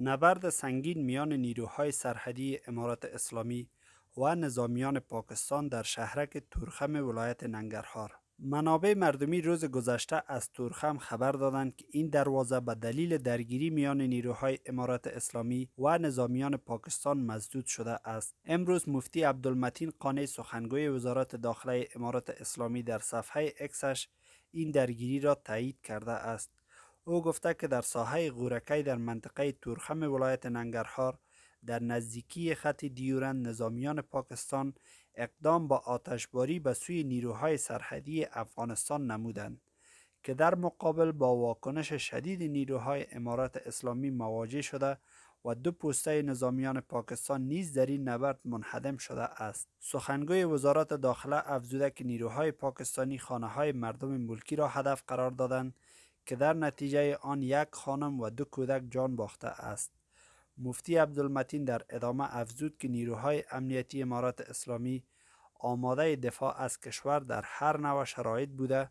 نبرد سنگین میان نیروهای سرحدی امارات اسلامی و نظامیان پاکستان در شهرک تورخم ولایت ننگرهار منابع مردمی روز گذشته از تورخم خبر دادند که این دروازه به دلیل درگیری میان نیروهای امارات اسلامی و نظامیان پاکستان مزدود شده است امروز مفتی عبدالمتین قانه سخنگوی وزارت داخله امارات اسلامی در صفحه اکسش این درگیری را تایید کرده است او گفته که در ساحه غورکی در منطقه تورخم ولایت ننگرهار در نزدیکی خط دیورند نظامیان پاکستان اقدام با آتشباری به سوی نیروهای سرحدی افغانستان نمودند که در مقابل با واکنش شدید نیروهای امارات اسلامی مواجه شده و دو پوسته نظامیان پاکستان نیز در این نبرد منحدم شده است. سخنگوی وزارت داخله افزوده که نیروهای پاکستانی خانه های مردم ملکی را هدف قرار دادند که در نتیجه آن یک خانم و دو کودک جان باخته است. مفتی عبدالمتین در ادامه افزود که نیروهای امنیتی امارات اسلامی آماده دفاع از کشور در هر نوع شرایط بوده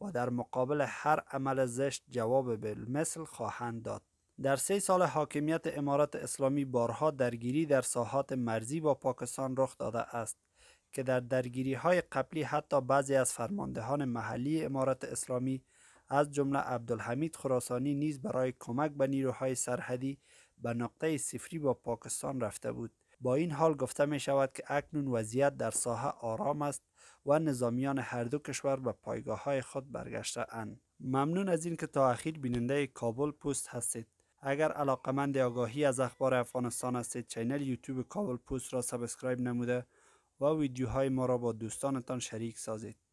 و در مقابل هر عمل زشت جواب بالمثل خواهند داد. در سه سال حاکمیت امارات اسلامی بارها درگیری در ساحات مرزی با پاکستان رخ داده است که در درگیری های قبلی حتی بعضی از فرماندهان محلی امارات اسلامی از جمله عبدالحمید خراسانی نیز برای کمک به نیروهای سرحدی به نقطه سفری با پاکستان رفته بود با این حال گفته می شود که اکنون وضعیت در ساحه آرام است و نظامیان هر دو کشور به پایگاه های خود برگشته اند. ممنون از این که تا اخیر بیننده کابل پوست هستید. اگر علاقمند آگاهی از اخبار افغانستان هستید چینل یوتیوب کابل پوست را سابسکرایب نموده و ویدیوهای ما را با دوستانتان شریک سازید.